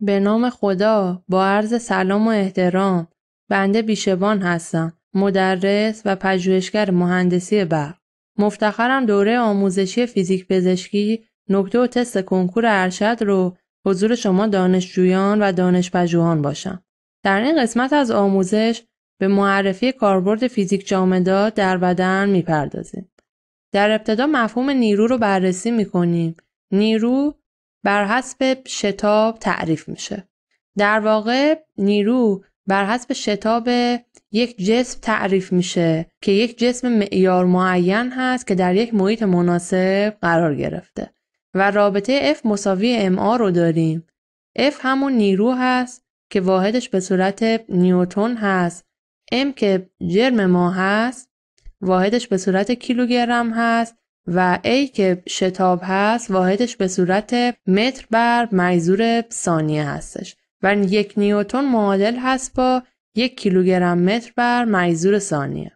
به نام خدا با عرض سلام و احترام بنده بیشبان هستم مدرس و پژوهشگر مهندسی برق مفتخرم دوره آموزشی فیزیک پزشکی نکته و تست کنکور ارشد رو حضور شما دانشجویان و دانشپژوهان باشم در این قسمت از آموزش به معرفی کاربرد فیزیک جامدات در بدن میپردازیم در ابتدا مفهوم نیرو رو بررسی میکنیم نیرو بر حسب شتاب تعریف میشه در واقع نیرو بر حسب شتاب یک جسم تعریف میشه که یک جسم معیار معین هست که در یک محیط مناسب قرار گرفته و رابطه F مساوی MA رو داریم. F همون نیرو هست که واحدش به صورت نیوتون هست. M که جرم ما هست واحدش به صورت کیلوگرم هست و ای که شتاب هست واحدش به صورت متر بر مجذور ثانیه هستش و یک نیوتون معادل هست با یک کیلوگرم متر بر مجذور ثانیه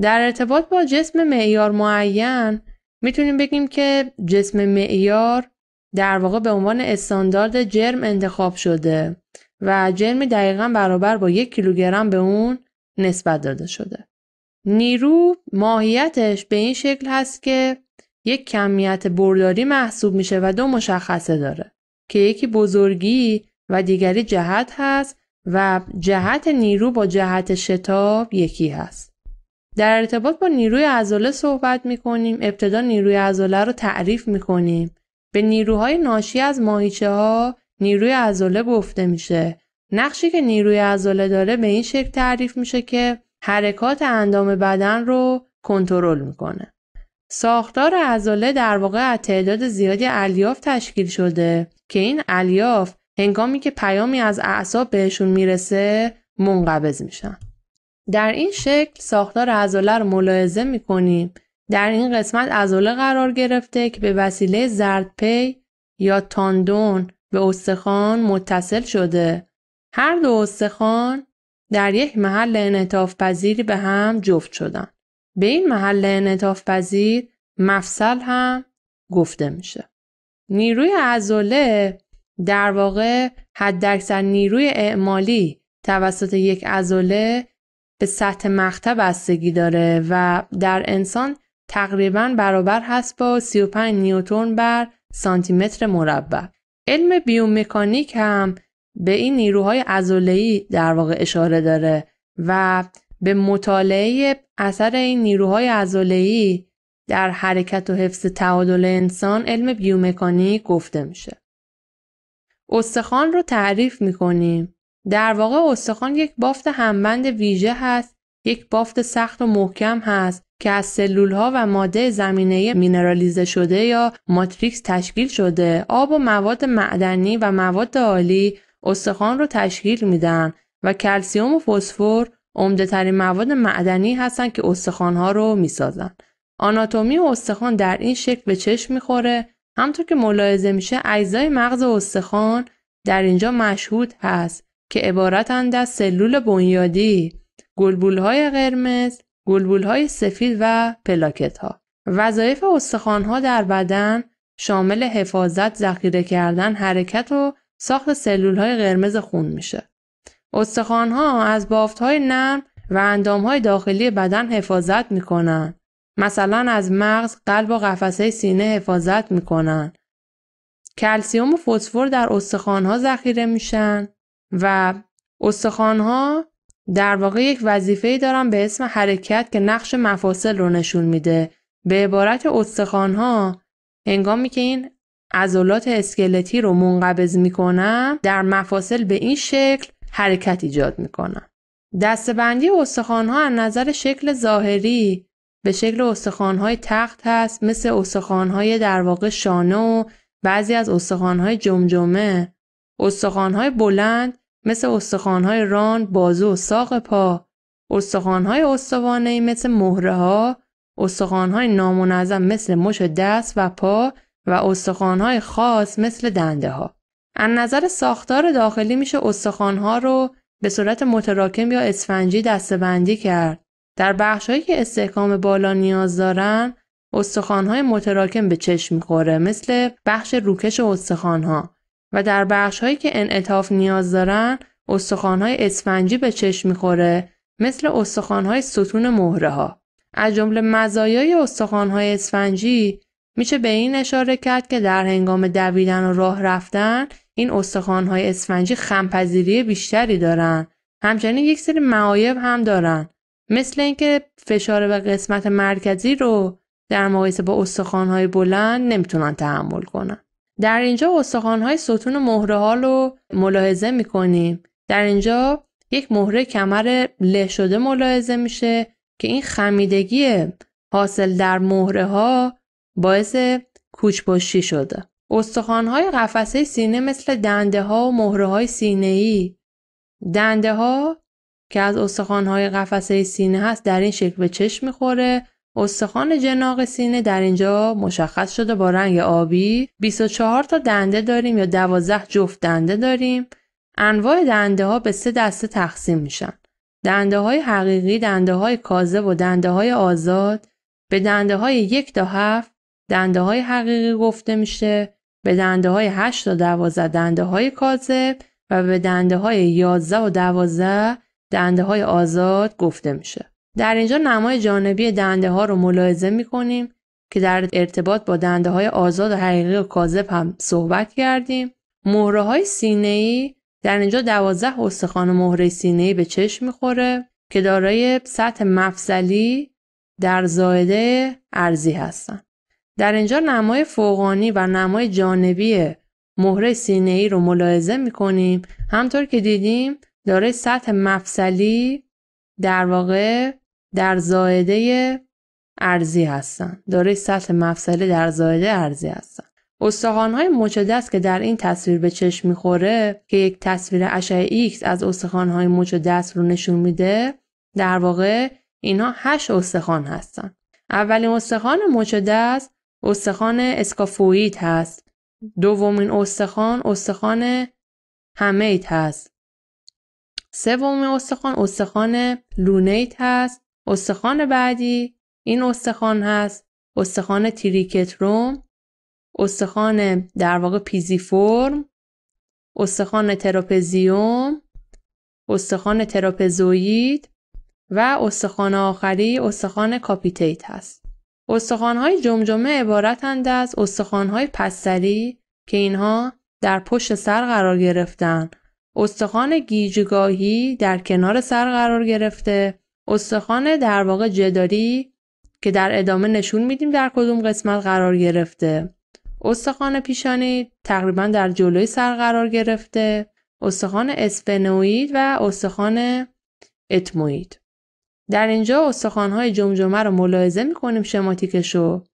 در ارتباط با جسم معیار معین میتونیم بگیم که جسم معیار در واقع به عنوان استاندارد جرم انتخاب شده و جرم دقیقا برابر با یک کیلوگرم به اون نسبت داده شده. نیرو ماهیتش به این شکل هست که یک کمیت برداری محسوب میشه و دو مشخصه داره که یکی بزرگی و دیگری جهت هست و جهت نیرو با جهت شتاب یکی هست. در ارتباط با نیروی عضله صحبت می کنیم. ابتدا نیروی عضله رو تعریف می کنیم. به نیروهای ناشی از ماهیچه ها نیروی عضله گفته میشه. نقشی که نیروی عضله داره به این شکل تعریف میشه که حرکات اندام بدن رو کنترل میکنه. ساختار عضله در واقع از تعداد زیادی الیاف تشکیل شده که این الیاف هنگامی که پیامی از اعصاب بهشون میرسه منقبض میشن. در این شکل ساختار عضله رو ملاحظه میکنیم. در این قسمت عضله قرار گرفته که به وسیله زردپی یا تاندون به استخوان متصل شده. هر دو استخوان در یک محل انعطاف پذیری به هم جفت شدن. به این محل انعطاف پذیر مفصل هم گفته میشه. نیروی عضله در واقع حداکثر نیروی اعمالی توسط یک عضله به سطح مقطع بستگی داره و در انسان تقریبا برابر هست با 35 نیوتن بر سانتی متر مربع. علم بیومکانیک هم به این نیروهای عضله‌ای در واقع اشاره داره و به مطالعه اثر این نیروهای عضله‌ای در حرکت و حفظ تعادل انسان علم بیومکانیک گفته میشه. استخوان رو تعریف میکنیم. در واقع استخوان یک بافت همبند ویژه هست، یک بافت سخت و محکم هست که از سلول ها و ماده زمینه مینرالیزه شده یا ماتریکس تشکیل شده. آب و مواد معدنی و مواد عالی استخوان رو تشکیل میدن و کلسیوم و فسفر عمده ترین مواد معدنی هستند که استخوان ها رو میسازن. آناتومی استخوان در این شکل به چشم میخوره همطور که ملاحظه میشه اجزای مغز استخوان در اینجا مشهود هست که عبارتند از سلول بنیادی گلبولهای قرمز گلبولهای سفید و پلاکت ها وظایف استخوان ها در بدن شامل حفاظت ذخیره کردن حرکت و ساخت سلول های قرمز خون میشه استخوان ها از بافت های نرم و اندام های داخلی بدن حفاظت میکنند. مثلا از مغز، قلب و قفسه سینه حفاظت میکنن. کلسیوم و فسفر در استخوانها ذخیره میشن و استخوانها در واقع یک وظیفه دارن به اسم حرکت که نقش مفاصل رو نشون میده. به عبارت استخوانها هنگامی که این عضلات اسکلتی رو منقبض میکنن در مفاصل به این شکل حرکت ایجاد میکنن. دستبندی استخوانها از نظر شکل ظاهری به شکل استخوانهای تخت هست مثل استخوانهای در واقع شانه و بعضی از استخوانهای جمجمه استخوانهای بلند مثل استخوان‌های ران بازو و ساق پا استخوانهای استوانه مثل مهره ها استخوانهای نامنظم مثل مش دست و پا و استخوانهای خاص مثل دنده ها از نظر ساختار داخلی میشه استخوانها رو به صورت متراکم یا اسفنجی دستبندی کرد در بخشهایی که استحکام بالا نیاز دارن استخوانهای متراکم به چشم میخوره مثل بخش روکش استخوانها و در بخشهایی که انعطاف نیاز دارن استخوانهای اسفنجی به چشم میخوره مثل استخوانهای ستون مهره ها. از جمله مزایای استخوانهای اسفنجی میشه به این اشاره کرد که در هنگام دویدن و راه رفتن این استخوانهای اسفنجی خمپذیری بیشتری دارن. همچنین یک سری معایب هم دارن. مثل اینکه فشار و قسمت مرکزی رو در مقایسه با استخوان‌های بلند نمیتونن تحمل کنن. در اینجا استخوان‌های ستون مهره رو ملاحظه میکنیم. در اینجا یک مهره کمر له شده ملاحظه میشه که این خمیدگی حاصل در مهره ها باعث کوچپشتی شده. استخوان‌های قفسه سینه مثل دنده ها و مهره های سینه ای دنده ها که از استخوانهای قفسه سینه هست در این شکل به چشم میخوره استخوان جناق سینه در اینجا مشخص شده با رنگ آبی 24 تا دنده داریم یا 12 جفت دنده داریم انواع دنده ها به سه دسته تقسیم میشن دنده های حقیقی دنده های کاذب و دنده های آزاد به دنده های یک تا هفت دنده های حقیقی گفته میشه به دنده های 8 تا 12 دنده های کاذب و به دنده های 11 و 12 دنده های آزاد گفته میشه. در اینجا نمای جانبی دنده ها رو ملاحظه میکنیم که در ارتباط با دنده های آزاد و حقیقی و کاذب هم صحبت کردیم. مهره های سینه ای در اینجا دوازده استخوان مهره سینه ای به چشم میخوره که دارای سطح مفصلی در زایده ارزی هستند. در اینجا نمای فوقانی و نمای جانبی مهره سینه ای رو ملاحظه می کنیم همطور که دیدیم داره سطح مفصلی در واقع در زائده ارزی هستن داره سطح مفصلی در زائده ارزی هستن استخوان‌های مچ دست که در این تصویر به چشم میخوره که یک تصویر اشعه ایکس از استخوان‌های مچ دست رو نشون میده در واقع اینا هشت استخوان هستن اولین استخوان مچ دست استخوان اسکافوئید هست دومین استخوان استخوان همیت هست سوم استخوان استخوان لونیت هست استخوان بعدی این استخوان هست استخوان تریکتروم استخوان در واقع پیزیفورم استخوان تراپزیوم استخوان تراپزوید و استخوان آخری استخوان کاپیتیت هست های جمجمه عبارتند از های پستری که اینها در پشت سر قرار گرفتند. استخوان گیجگاهی در کنار سر قرار گرفته استخوان در واقع جداری که در ادامه نشون میدیم در کدوم قسمت قرار گرفته استخوان پیشانی تقریبا در جلوی سر قرار گرفته استخوان اسفنوئید و استخوان اتموئید در اینجا های جمجمه رو ملاحظه میکنیم شماتیکشو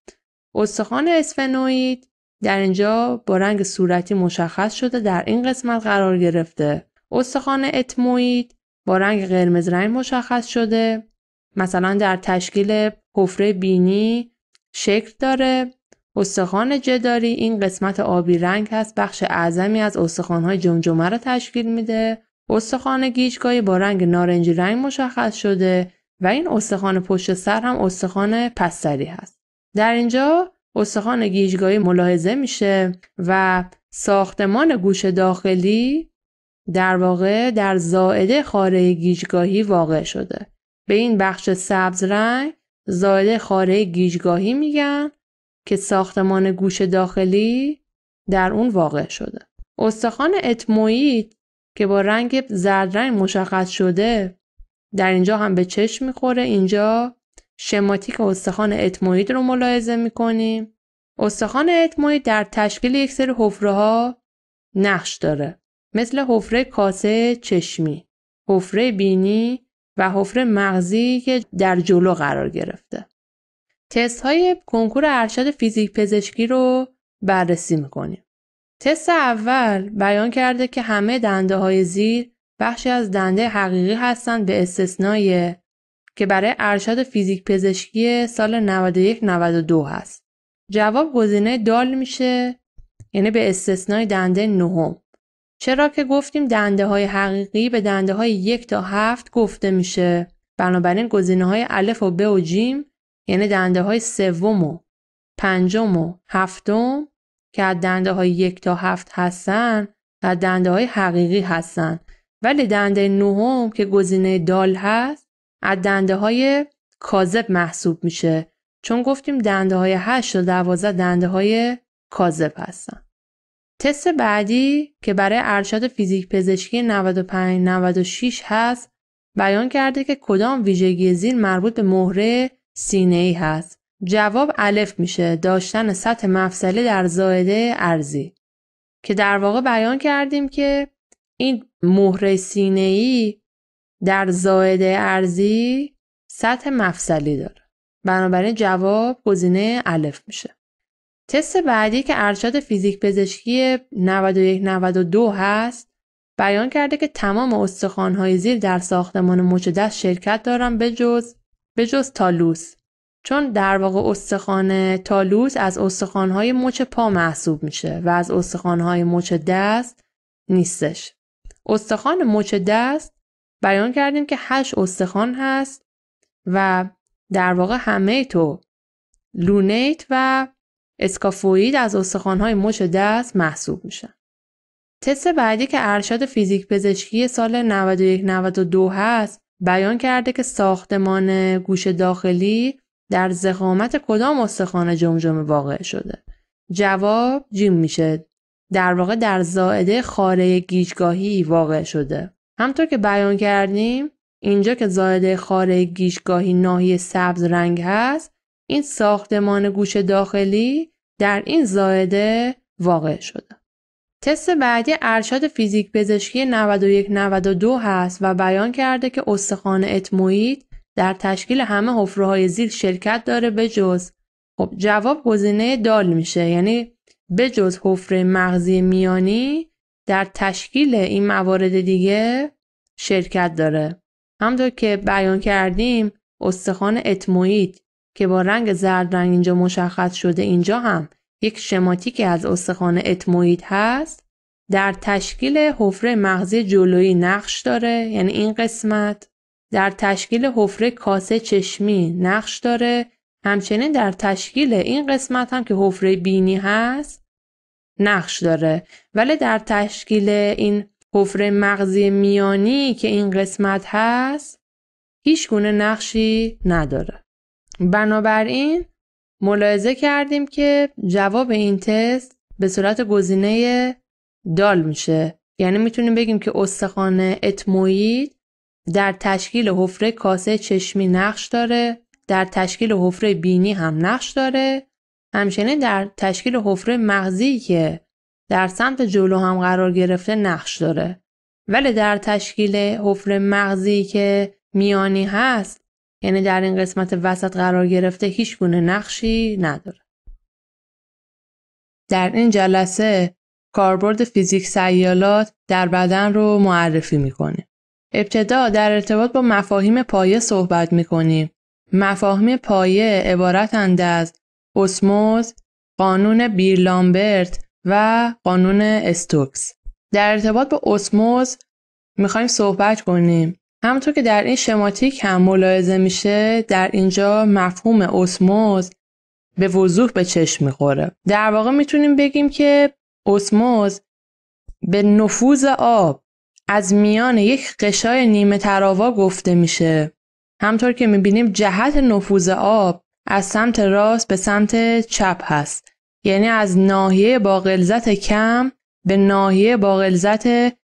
استخوان اسفنوئید در اینجا با رنگ صورتی مشخص شده در این قسمت قرار گرفته. استخوان اتموید با رنگ قرمز رنگ مشخص شده. مثلا در تشکیل حفره بینی شکل داره. استخوان جداری این قسمت آبی رنگ هست بخش اعظمی از استخوان‌های جمجمه را تشکیل میده. استخوان گیجگاهی با رنگ نارنجی رنگ مشخص شده و این استخوان پشت سر هم استخوان پستری هست. در اینجا استخوان گیجگاهی ملاحظه میشه و ساختمان گوش داخلی در واقع در زائده خاره گیجگاهی واقع شده. به این بخش سبز رنگ زائده خاره گیجگاهی میگن که ساختمان گوش داخلی در اون واقع شده. استخوان اتموئید که با رنگ زرد رنگ مشخص شده در اینجا هم به چشم میخوره اینجا شماتیک استخوان اتموید رو ملاحظه میکنیم. استخوان اتموید در تشکیل یک سری حفره ها نقش داره. مثل حفره کاسه چشمی، حفره بینی و حفره مغزی که در جلو قرار گرفته. تست های کنکور ارشد فیزیک پزشکی رو بررسی میکنیم. تست اول بیان کرده که همه دنده های زیر بخشی از دنده حقیقی هستند به استثنای که برای ارشد فیزیک پزشکی سال 91 92 هست. جواب گزینه دال میشه یعنی به استثنای دنده نهم. چرا که گفتیم دنده های حقیقی به دنده های یک تا هفت گفته میشه. بنابراین گزینه های الف و ب و جیم یعنی دنده های سوم و پنجم و هفتم که از دنده های یک تا هفت هستن و دنده های حقیقی هستن ولی دنده نهم که گزینه دال هست از دنده های کاذب محسوب میشه چون گفتیم دنده های 8 تا 12 دنده های کاذب هستن تست بعدی که برای ارشد فیزیک پزشکی 95 96 هست بیان کرده که کدام ویژگی زیر مربوط به مهره سینه ای هست جواب الف میشه داشتن سطح مفصلی در زائده ارزی که در واقع بیان کردیم که این مهره سینه ای در زائد ارزی سطح مفصلی داره. بنابراین جواب گزینه الف میشه. تست بعدی که ارشد فیزیک پزشکی 91 92 هست بیان کرده که تمام های زیر در ساختمان مچ دست شرکت دارن به جز به جز تالوس چون در واقع استخوان تالوس از های مچ پا محسوب میشه و از های مچ دست نیستش. استخوان مچ دست بیان کردیم که هشت استخوان هست و در واقع همه تو لونیت و اسکافوید از های مش دست محسوب میشن. تست بعدی که ارشد فیزیک پزشکی سال 91-92 هست بیان کرده که ساختمان گوش داخلی در زخامت کدام استخوان جمجمه واقع شده. جواب جیم میشه. در واقع در زائده خاره گیجگاهی واقع شده. همطور که بیان کردیم اینجا که زائده خاره گیشگاهی ناحیه سبز رنگ هست این ساختمان گوش داخلی در این زائده واقع شده. تست بعدی ارشد فیزیک پزشکی 91-92 هست و بیان کرده که استخوان اتموید در تشکیل همه حفره های زیر شرکت داره به جز خب جواب گزینه دال میشه یعنی به جز حفره مغزی میانی در تشکیل این موارد دیگه شرکت داره. همطور که بیان کردیم استخوان اتموید که با رنگ زرد رنگ اینجا مشخص شده اینجا هم یک شماتیکی از استخوان اتموید هست در تشکیل حفره مغزی جلویی نقش داره یعنی این قسمت در تشکیل حفره کاسه چشمی نقش داره همچنین در تشکیل این قسمت هم که حفره بینی هست نقش داره ولی در تشکیل این حفره مغزی میانی که این قسمت هست هیچ گونه نقشی نداره بنابراین ملاحظه کردیم که جواب این تست به صورت گزینه دال میشه یعنی میتونیم بگیم که استخوان اتموید در تشکیل حفره کاسه چشمی نقش داره در تشکیل حفره بینی هم نقش داره همچنین در تشکیل حفره مغزی که در سمت جلو هم قرار گرفته نقش داره ولی در تشکیل حفره مغزی که میانی هست یعنی در این قسمت وسط قرار گرفته هیچ گونه نقشی نداره در این جلسه کاربرد فیزیک سیالات در بدن رو معرفی میکنه. ابتدا در ارتباط با مفاهیم پایه صحبت میکنیم مفاهیم پایه عبارتند از اسموز، قانون بیرلامبرت و قانون استوکس در ارتباط با اسموز میخوایم صحبت کنیم همونطور که در این شماتیک هم ملاحظه میشه در اینجا مفهوم اسموز به وضوح به چشم میخوره در واقع میتونیم بگیم که اسموز به نفوذ آب از میان یک قشای نیمه تراوا گفته میشه همطور که میبینیم جهت نفوذ آب از سمت راست به سمت چپ هست یعنی از ناحیه با غلظت کم به ناحیه با غلظت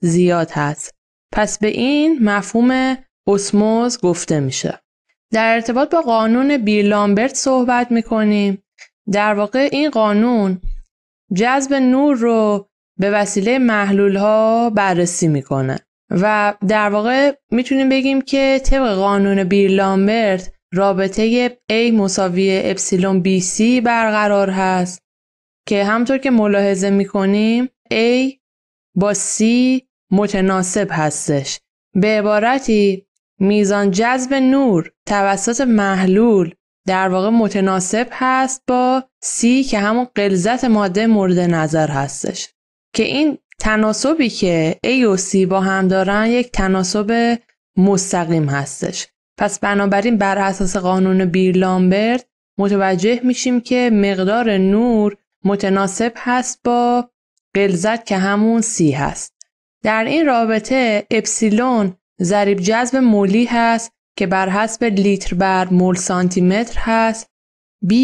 زیاد هست پس به این مفهوم اسموز گفته میشه در ارتباط با قانون بیرلامبرت صحبت میکنیم در واقع این قانون جذب نور رو به وسیله محلول ها بررسی میکنه و در واقع میتونیم بگیم که طبق قانون بیرلامبرت رابطه A مساوی اپسیلون BC برقرار هست که همطور که ملاحظه می کنیم A با C متناسب هستش. به عبارتی میزان جذب نور توسط محلول در واقع متناسب هست با C که همون قلزت ماده مورد نظر هستش که این تناسبی که A و C با هم دارن یک تناسب مستقیم هستش پس بنابراین بر اساس قانون بیر لامبرت متوجه میشیم که مقدار نور متناسب هست با غلظت که همون سی هست. در این رابطه اپسیلون ضریب جذب مولی هست که بر حسب لیتر بر مول سانتی متر هست. B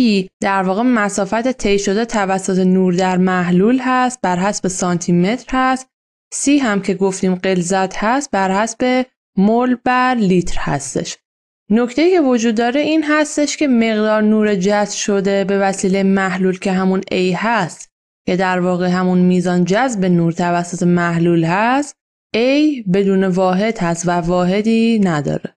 در واقع مسافت طی شده توسط نور در محلول هست بر حسب سانتی متر هست. C هم که گفتیم غلظت هست بر حسب مول بر لیتر هستش نکته که وجود داره این هستش که مقدار نور جذب شده به وسیله محلول که همون A هست که در واقع همون میزان جذب نور توسط محلول هست A بدون واحد هست و واحدی نداره.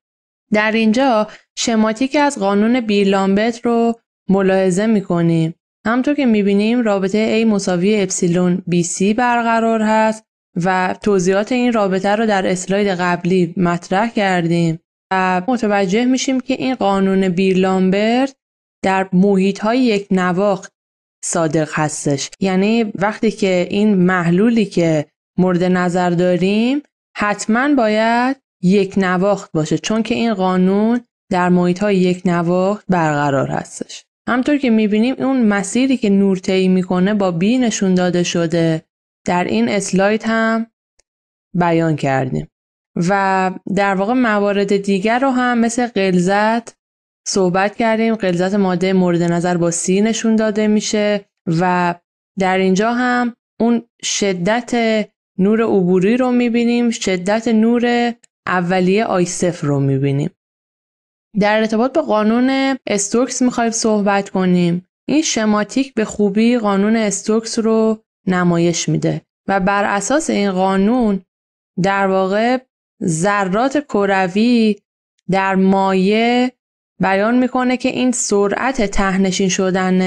در اینجا شماتیک از قانون بیرلامبت رو ملاحظه میکنیم. همطور که میبینیم رابطه A مساوی اپسیلون BC برقرار هست و توضیحات این رابطه رو در اسلاید قبلی مطرح کردیم و متوجه میشیم که این قانون بیرلامبرت در محیط های یک نواخت صادق هستش یعنی وقتی که این محلولی که مورد نظر داریم حتما باید یک نواخت باشه چون که این قانون در محیط های یک نواخت برقرار هستش همطور که میبینیم اون مسیری که نور طی میکنه با بی نشون داده شده در این اسلاید هم بیان کردیم و در واقع موارد دیگر رو هم مثل قلزت صحبت کردیم قلزت ماده مورد نظر با سی نشون داده میشه و در اینجا هم اون شدت نور عبوری رو میبینیم شدت نور اولیه آی صفر رو میبینیم در ارتباط به قانون استوکس میخوایم صحبت کنیم این شماتیک به خوبی قانون استوکس رو نمایش میده و بر اساس این قانون در واقع ذرات کروی در مایه بیان میکنه که این سرعت تهنشین شدن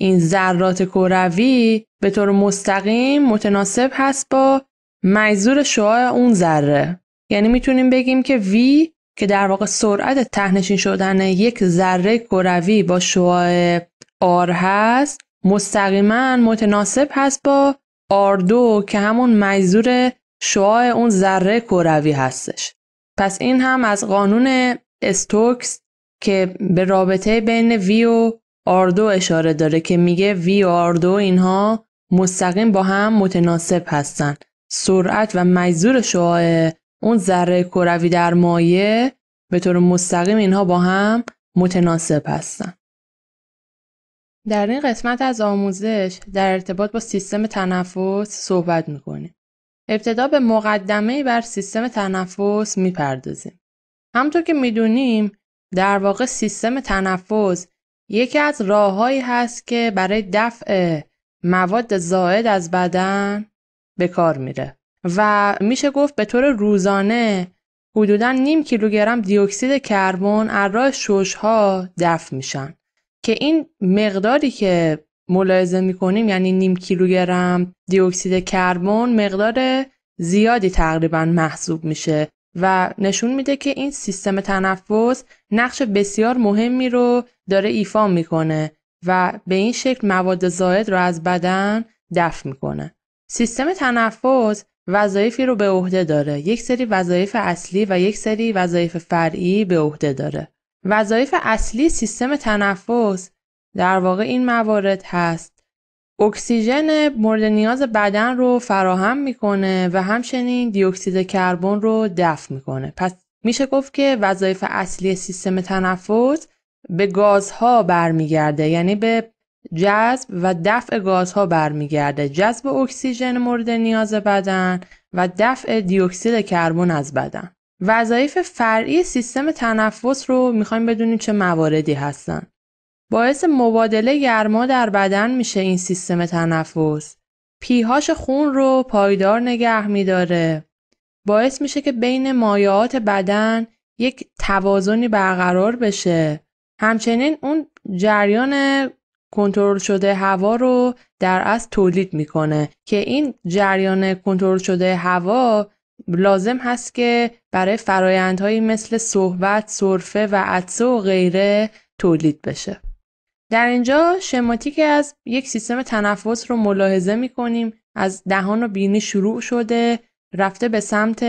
این ذرات کروی به طور مستقیم متناسب هست با مجذور شعاع اون ذره یعنی میتونیم بگیم که وی که در واقع سرعت تهنشین شدن یک ذره کروی با شعاع آر هست مستقیما متناسب هست با R2 که همون مجذور شعاع اون ذره کروی هستش پس این هم از قانون استوکس که به رابطه بین V و R2 اشاره داره که میگه V و R2 اینها مستقیم با هم متناسب هستن سرعت و مجذور شعاع اون ذره کروی در مایع به طور مستقیم اینها با هم متناسب هستن در این قسمت از آموزش در ارتباط با سیستم تنفس صحبت میکنیم. ابتدا به مقدمه بر سیستم تنفس میپردازیم. همطور که میدونیم در واقع سیستم تنفس یکی از راههایی هست که برای دفع مواد زائد از بدن به کار میره و میشه گفت به طور روزانه حدودا نیم کیلوگرم دیوکسید کربن از راه ششها دفع میشن که این مقداری که ملاحظه میکنیم یعنی نیم کیلوگرم دیوکسید کربن مقدار زیادی تقریبا محسوب میشه و نشون میده که این سیستم تنفس نقش بسیار مهمی رو داره ایفا میکنه و به این شکل مواد زائد رو از بدن دفع میکنه. سیستم تنفس وظایفی رو به عهده داره. یک سری وظایف اصلی و یک سری وظایف فرعی به عهده داره. وظایف اصلی سیستم تنفس در واقع این موارد هست. اکسیژن مورد نیاز بدن رو فراهم میکنه و همچنین دیوکسید کربن رو دفع میکنه. پس میشه گفت که وظایف اصلی سیستم تنفس به گازها برمیگرده یعنی به جذب و دفع گازها برمیگرده جذب اکسیژن مورد نیاز بدن و دفع دیوکسید کربن از بدن وظایف فرعی سیستم تنفس رو میخوایم بدونیم چه مواردی هستن. باعث مبادله گرما در بدن میشه این سیستم تنفس. پیهاش خون رو پایدار نگه میداره. باعث میشه که بین مایعات بدن یک توازنی برقرار بشه. همچنین اون جریان کنترل شده هوا رو در از تولید میکنه که این جریان کنترل شده هوا لازم هست که برای فرایندهایی مثل صحبت، صرفه و عدسه و غیره تولید بشه. در اینجا شماتیک از یک سیستم تنفس رو ملاحظه می کنیم از دهان و بینی شروع شده رفته به سمت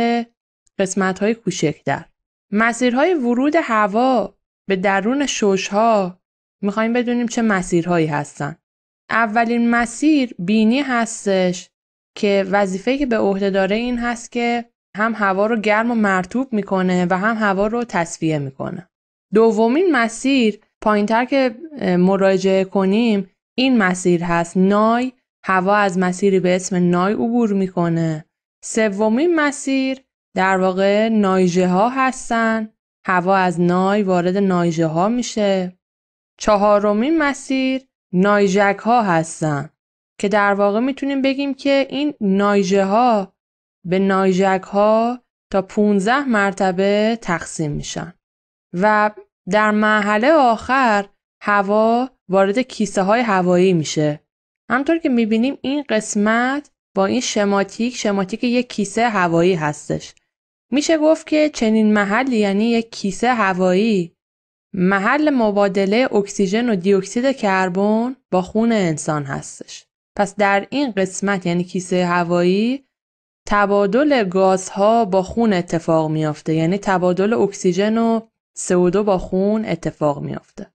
قسمت های کوچکتر. مسیرهای ورود هوا به درون شش ها میخوایم بدونیم چه مسیرهایی هستن. اولین مسیر بینی هستش که وظیفه که به عهده داره این هست که هم هوا رو گرم و مرتوب میکنه و هم هوا رو تصفیه میکنه دومین مسیر تر که مراجعه کنیم این مسیر هست نای هوا از مسیری به اسم نای عبور میکنه سومین مسیر در واقع نایجه ها هستن هوا از نای وارد نایجه ها میشه چهارمین مسیر نایجک ها هستن که در واقع میتونیم بگیم که این نایجه ها به نایژک ها تا 15 مرتبه تقسیم میشن و در مرحله آخر هوا وارد کیسه های هوایی میشه همطور که میبینیم این قسمت با این شماتیک شماتیک یک کیسه هوایی هستش میشه گفت که چنین محلی یعنی یک کیسه هوایی محل مبادله اکسیژن و دیوکسید کربن با خون انسان هستش پس در این قسمت یعنی کیسه هوایی تبادل گازها با خون اتفاق میافته یعنی تبادل اکسیژن و CO2 با خون اتفاق میافته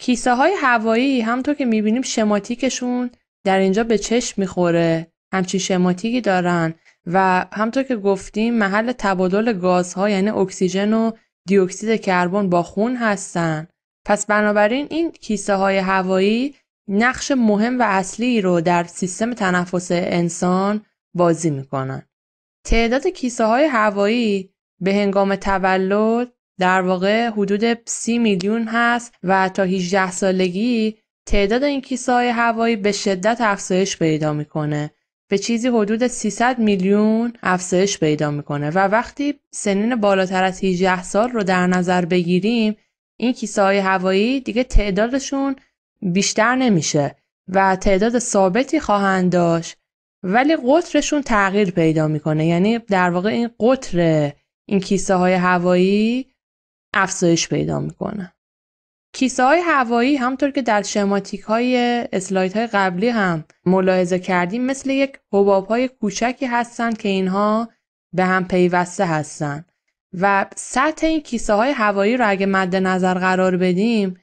کیسه های هوایی همطور که میبینیم شماتیکشون در اینجا به چشم میخوره همچین شماتیکی دارن و همطور که گفتیم محل تبادل گازها یعنی اکسیژن و دیوکسید کربن با خون هستن پس بنابراین این کیسه های هوایی نقش مهم و اصلی رو در سیستم تنفس انسان بازی میکنن. تعداد کیسه های هوایی به هنگام تولد در واقع حدود 30 میلیون هست و تا 18 سالگی تعداد این کیسه های هوایی به شدت افزایش پیدا میکنه به چیزی حدود 300 میلیون افزایش پیدا میکنه و وقتی سنین بالاتر از 18 سال رو در نظر بگیریم این کیسه های هوایی دیگه تعدادشون بیشتر نمیشه و تعداد ثابتی خواهند داشت ولی قطرشون تغییر پیدا میکنه یعنی در واقع این قطر این کیسه های هوایی افزایش پیدا میکنه کیسه های هوایی همطور که در شماتیک های اسلایت های قبلی هم ملاحظه کردیم مثل یک حباب های کوچکی هستند که اینها به هم پیوسته هستند و سطح این کیسه های هوایی رو اگه مد نظر قرار بدیم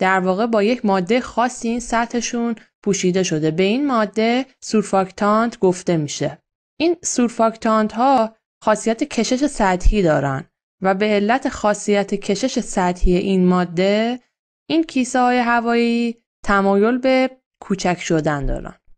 در واقع با یک ماده خاصی این سطحشون پوشیده شده به این ماده سورفاکتانت گفته میشه این سورفاکتانت ها خاصیت کشش سطحی دارن و به علت خاصیت کشش سطحی این ماده این کیسه های هوایی تمایل به کوچک شدن دارن